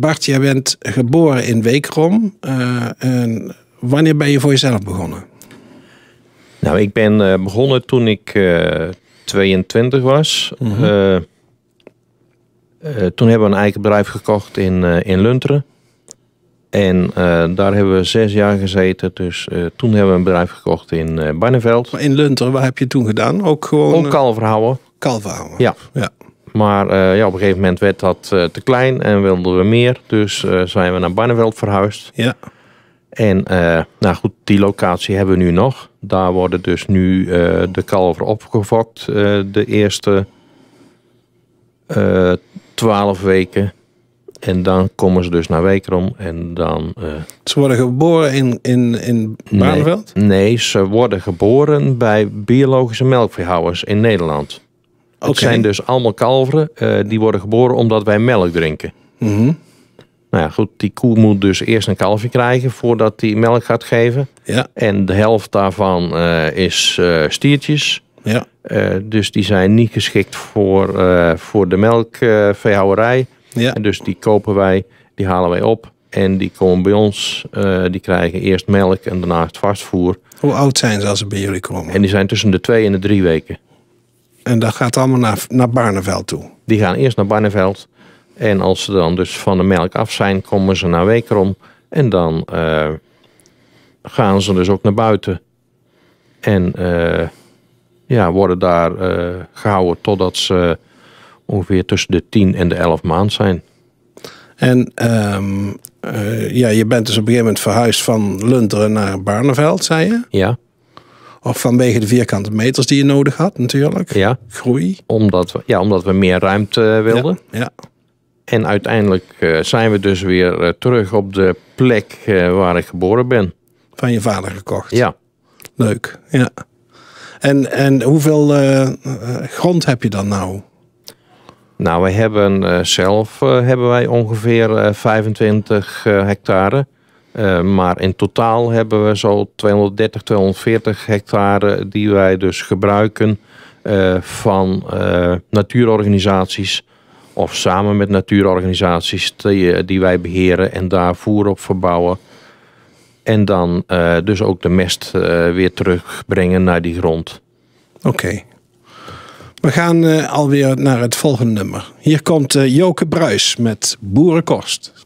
Bart, jij bent geboren in Weekrom. Eh, en wanneer ben je voor jezelf begonnen? Nou, ik ben eh, begonnen toen ik 22 eh, was. Mhm. toen hebben we een eigen bedrijf gekocht in, in Lunteren. En daar hebben we zes jaar gezeten. Dus toen hebben we een bedrijf gekocht in Barneveld. in Lunteren, wat heb je toen gedaan? Ook gewoon. Ook kalverhouden. Kalverhouden. Ja. ja. Maar eh, ja, op een gegeven moment werd dat eh, te klein en wilden we meer. Dus eh, zijn we naar Barneveld verhuisd. Ja. En nou goed, die locatie hebben we nu nog. Daar worden dus nu de kalver opgefokt de eerste twaalf weken. En dan komen ze dus naar Wekerom en dan... ze worden geboren in, in, in Barneveld? Nee, nee, ze worden geboren bij biologische melkveehouders in Nederland. Okay. Het zijn dus allemaal kalveren eh, die worden geboren omdat wij melk drinken. Mhm. Nou ja, goed, die koe moet dus eerst een kalfje krijgen voordat die melk gaat geven. Ja. En de helft daarvan eh, is eh, stiertjes. Ja. dus die zijn niet geschikt voor, voor de melkveehouderij. ja. En dus die kopen wij, die halen wij op. En die komen bij ons, die krijgen eerst melk en daarna het vastvoer. Hoe oud zijn ze als ze bij jullie komen? En die zijn tussen de twee en de drie weken. En dat gaat allemaal naar, naar Barneveld toe. Die gaan eerst naar Barneveld. En als ze dan dus van de melk af zijn, komen ze naar Wekerom. En dan eh, gaan ze dus ook naar buiten. En eh, ja, worden daar eh, gehouden totdat ze ongeveer tussen de 10 en de 11 maand zijn. En ehm, ja, je bent dus op een gegeven moment verhuisd van Lunteren naar Barneveld, zei je? Ja. Of vanwege de vierkante meters die je nodig had, natuurlijk. Ja. Groei. Omdat we, ja, omdat we meer ruimte eh, wilden. Ja. En uiteindelijk eh, zijn we dus weer eh, terug op de plek waar ik geboren ben. Van je vader gekocht. Ja. Leuk. Ja. En, en hoeveel grond heb je dan nou? Nou, we hebben zelf hebben wij ongeveer 25 hectare. Eh, maar in totaal hebben we zo 230, 240 hectare die wij dus gebruiken eh, van eh, natuurorganisaties of samen met natuurorganisaties die, wij beheren en daar voer op verbouwen. En dan dus ook de mest weer terugbrengen naar die grond. Oké. We gaan alweer naar het volgende nummer. Hier komt Joke Bruis met Boerenkost.